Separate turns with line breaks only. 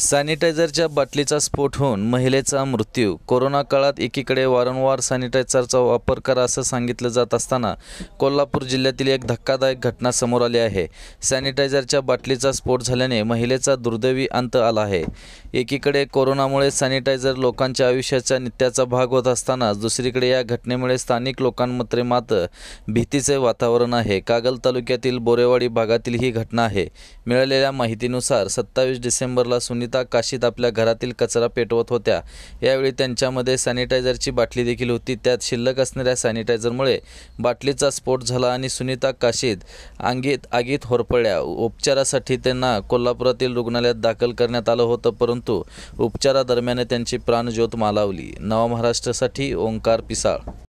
सॅनिटायझरच्या बाटलीचा स्फोट होऊन महिलेचा मृत्यू कोरोना काळात एकीकडे वारंवार सॅनिटायझरचा वापर करा असं सांगितलं जात असताना कोल्हापूर जिल्ह्यातील एक धक्कादायक घटना समोर आली आहे सॅनिटायझरच्या बाटलीचा स्फोट झाल्याने महिलेचा दुर्दैवी अंत आला आहे एकीकडे कोरोनामुळे सॅनिटायझर लोकांच्या आयुष्याचा नित्याचा भाग होत असताना दुसरीकडे या घटनेमुळे स्थानिक लोकांमध्ये मात्र भीतीचे वातावरण आहे कागल तालुक्यातील बोरेवाडी भागातील ही घटना आहे मिळालेल्या माहितीनुसार सत्तावीस डिसेंबरला सुनीत सुनीता काशीत आपल्या घरातील कचरा पेटवत होत्या यावेळी त्यांच्यामध्ये सॅनिटायझरची बाटली देखील होती त्यात शिल्लक असणाऱ्या सॅनिटायझरमुळे बाटलीचा स्फोट झाला आणि सुनीता काशीद आंगीत आगीत होरपळल्या उपचारासाठी त्यांना कोल्हापुरातील रुग्णालयात दाखल करण्यात आलं होतं परंतु उपचारादरम्यान त्यांची प्राणज्योत मालावली नवा महाराष्ट्रासाठी ओंकार पिसाळ